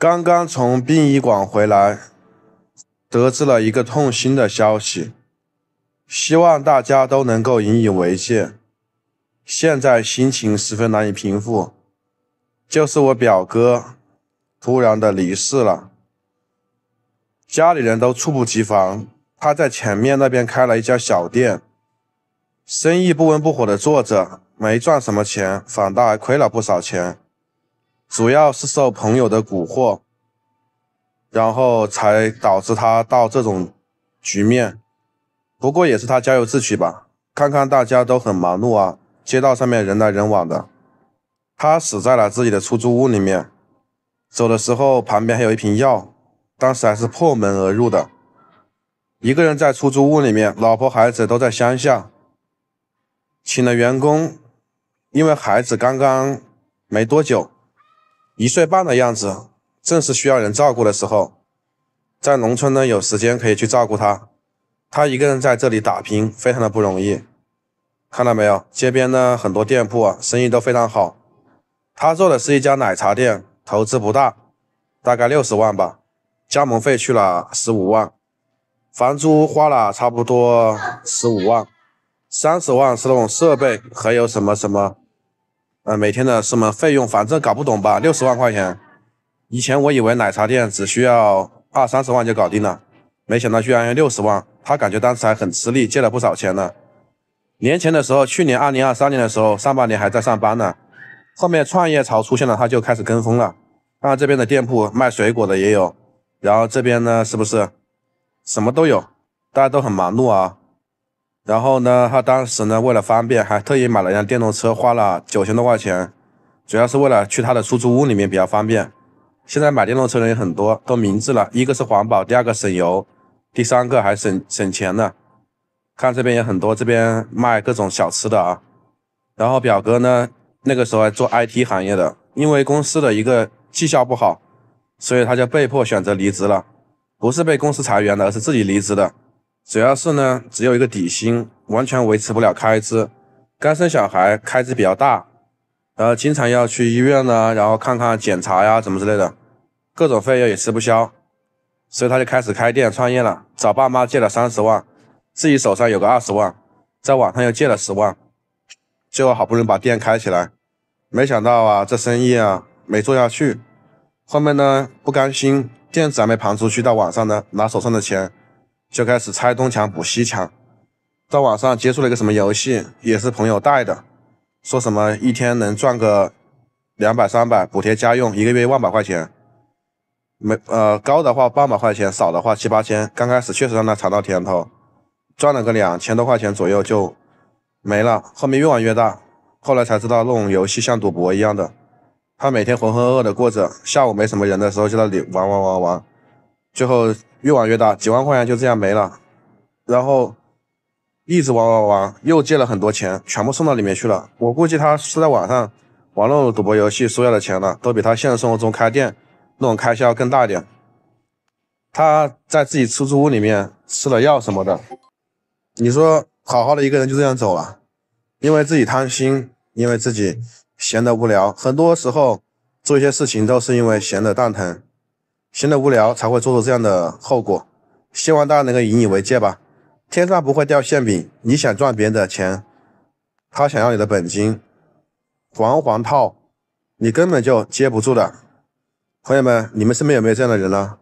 刚刚从殡仪馆回来，得知了一个痛心的消息，希望大家都能够引以为戒。现在心情十分难以平复，就是我表哥突然的离世了，家里人都猝不及防。他在前面那边开了一家小店，生意不温不火的做着，没赚什么钱，反倒还亏了不少钱。主要是受朋友的蛊惑，然后才导致他到这种局面。不过也是他咎由自取吧。看看大家都很忙碌啊，街道上面人来人往的。他死在了自己的出租屋里面，走的时候旁边还有一瓶药。当时还是破门而入的，一个人在出租屋里面，老婆孩子都在乡下，请了员工，因为孩子刚刚没多久。一岁半的样子，正是需要人照顾的时候。在农村呢，有时间可以去照顾他。他一个人在这里打拼，非常的不容易。看到没有，街边呢很多店铺啊，生意都非常好。他做的是一家奶茶店，投资不大，大概六十万吧。加盟费去了十五万，房租花了差不多十五万，三十万是那种设备，还有什么什么。呃，每天的什么费用？反正搞不懂吧。六十万块钱，以前我以为奶茶店只需要二三十万就搞定了，没想到居然要六十万。他感觉当时还很吃力，借了不少钱呢。年前的时候，去年二零二三年的时候，上半年还在上班呢，后面创业潮出现了，他就开始跟风了。啊，这边的店铺卖水果的也有，然后这边呢，是不是什么都有？大家都很忙碌啊。然后呢，他当时呢，为了方便，还特意买了辆电动车，花了九千多块钱，主要是为了去他的出租屋里面比较方便。现在买电动车的人很多，都明智了，一个是环保，第二个省油，第三个还省省钱呢。看这边也很多，这边卖各种小吃的啊。然后表哥呢，那个时候还做 IT 行业的，因为公司的一个绩效不好，所以他就被迫选择离职了，不是被公司裁员的，而是自己离职的。主要是呢，只有一个底薪，完全维持不了开支。刚生小孩，开支比较大，然后经常要去医院呢，然后看看检查呀，怎么之类的，各种费用也吃不消。所以他就开始开店创业了，找爸妈借了三十万，自己手上有个二十万，在网上又借了十万，最后好不容易把店开起来，没想到啊，这生意啊没做下去。后面呢，不甘心，店子还没盘出去，到网上呢，拿手上的钱。就开始拆东墙补西墙，到网上接触了一个什么游戏，也是朋友带的，说什么一天能赚个两百三百，补贴家用，一个月万把块钱，没呃高的话八百块钱，少的话七八千。刚开始确实让他尝到甜头，赚了个两千多块钱左右就没了。后面越玩越大，后来才知道那种游戏像赌博一样的，他每天浑浑噩噩的过着，下午没什么人的时候就在那里玩玩玩玩。最后越玩越大，几万块钱就这样没了，然后一直玩玩玩，又借了很多钱，全部送到里面去了。我估计他是在网上那种赌博游戏输掉的钱了，都比他现实生活中开店那种开销更大一点。他在自己出租屋里面吃了药什么的，你说好好的一个人就这样走了，因为自己贪心，因为自己闲得无聊，很多时候做一些事情都是因为闲得蛋疼。闲得无聊才会做出这样的后果，希望大家能够引以为戒吧。天上不会掉馅饼，你想赚别人的钱，他想要你的本金，环环套，你根本就接不住的。朋友们，你们身边有没有这样的人呢？